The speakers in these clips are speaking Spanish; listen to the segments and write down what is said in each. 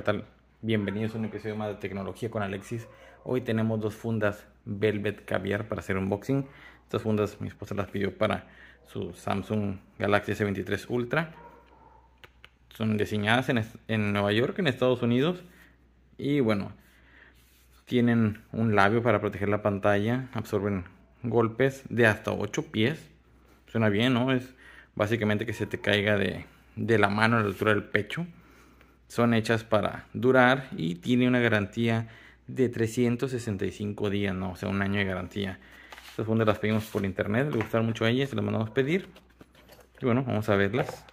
¿qué tal? Bienvenidos a un episodio más de Tecnología con Alexis. Hoy tenemos dos fundas Velvet Caviar para hacer unboxing. Estas fundas mi esposa las pidió para su Samsung Galaxy S23 Ultra. Son diseñadas en, Nueva York, en Estados Unidos. Y bueno, tienen un labio para proteger la pantalla. Absorben golpes de hasta 8 pies. Suena bien, ¿no? Es básicamente que se te caiga de, de la mano a la altura del pecho. Son hechas para durar y tiene una garantía de 365 días, ¿no? O sea, un año de garantía. Estas fundas las pedimos por internet, le gustaron mucho a ellas, las mandamos pedir. Y bueno, vamos a verlas.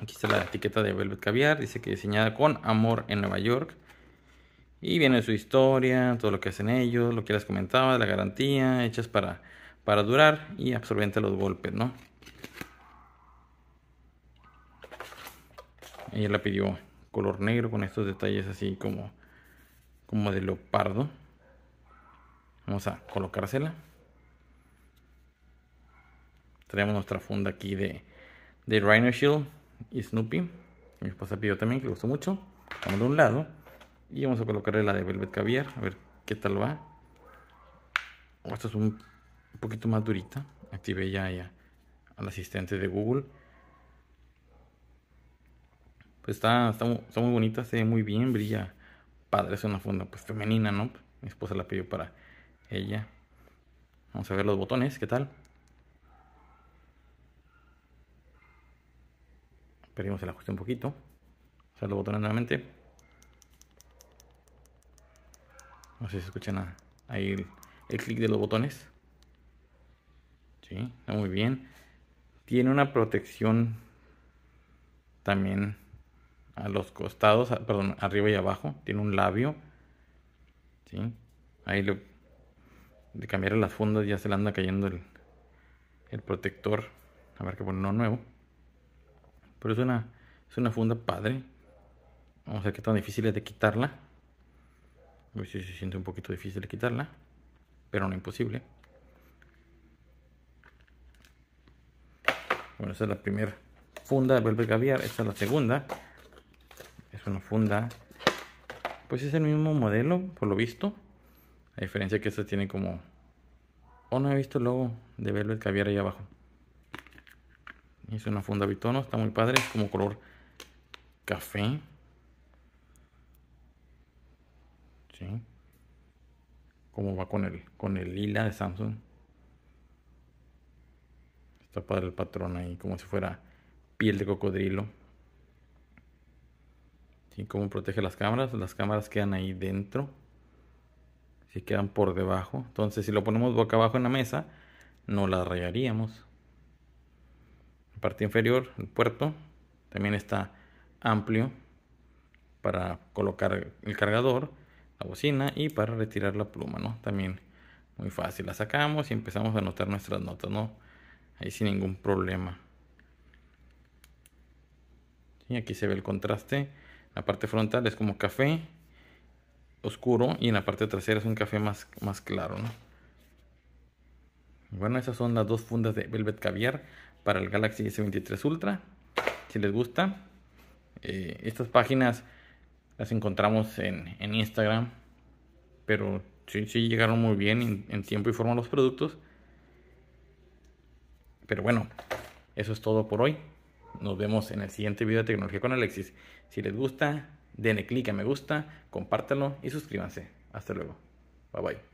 Aquí está la etiqueta de Velvet Caviar, dice que diseñada con amor en Nueva York. Y viene su historia, todo lo que hacen ellos, lo que les comentaba, la garantía, hechas para, para durar y absorbente a los golpes, ¿no? Ella la pidió color negro con estos detalles así como, como de leopardo. Vamos a colocársela. Tenemos nuestra funda aquí de, de Rhino Shield y Snoopy. Mi esposa pidió también, que le gustó mucho. Vamos de un lado. Y vamos a colocarle la de Velvet Caviar. A ver qué tal va. Oh, esta es un poquito más durita. active ya, ya al asistente de Google pues está, muy bonita, se ve muy bien, brilla padre, es una funda pues femenina, ¿no? Mi esposa la pidió para ella. Vamos a ver los botones, ¿qué tal? Perdimos el ajuste un poquito. Vamos a ver los botones nuevamente. No sé si se escuchan ahí el, el clic de los botones. Sí, está muy bien. Tiene una protección también a los costados, perdón, arriba y abajo, tiene un labio, Ahí le, de cambiar las fundas ya se le anda cayendo el, el protector, a ver que ponerlo nuevo. Pero es una, es una funda padre, vamos a ver qué tan difícil es de quitarla. A ver si se siente un poquito difícil de quitarla, pero no imposible. Bueno, esa es la primera funda de Velvet gaviar, esta es la segunda una funda Pues es el mismo modelo, por lo visto. A diferencia que esta tiene como... Oh, no he visto el logo de Velvet Caviar ahí abajo. Es una funda bitono, está muy padre, como color café. ¿Sí? Como va con el, con el lila de Samsung. Está padre el patrón ahí, como si fuera piel de cocodrilo y ¿Cómo protege las cámaras? Las cámaras quedan ahí dentro. Si quedan por debajo. Entonces, si lo ponemos boca abajo en la mesa, no la rayaríamos La parte inferior, el puerto, también está amplio para colocar el cargador, la bocina y para retirar la pluma, ¿no? También muy fácil. La sacamos y empezamos a anotar nuestras notas, ¿no? Ahí sin ningún problema. Y aquí se ve el contraste la parte frontal es como café oscuro y en la parte trasera es un café más, más claro, Bueno, esas son las dos fundas de Velvet Caviar para el Galaxy S23 Ultra. Si les gusta, eh, estas páginas las encontramos en, Instagram. Pero sí, sí llegaron muy bien en tiempo y forma los productos. Pero bueno, eso es todo por hoy. Nos vemos en el siguiente video de Tecnología con Alexis. Si les gusta, denle clic a me gusta, compártanlo y suscríbanse. Hasta luego. Bye bye.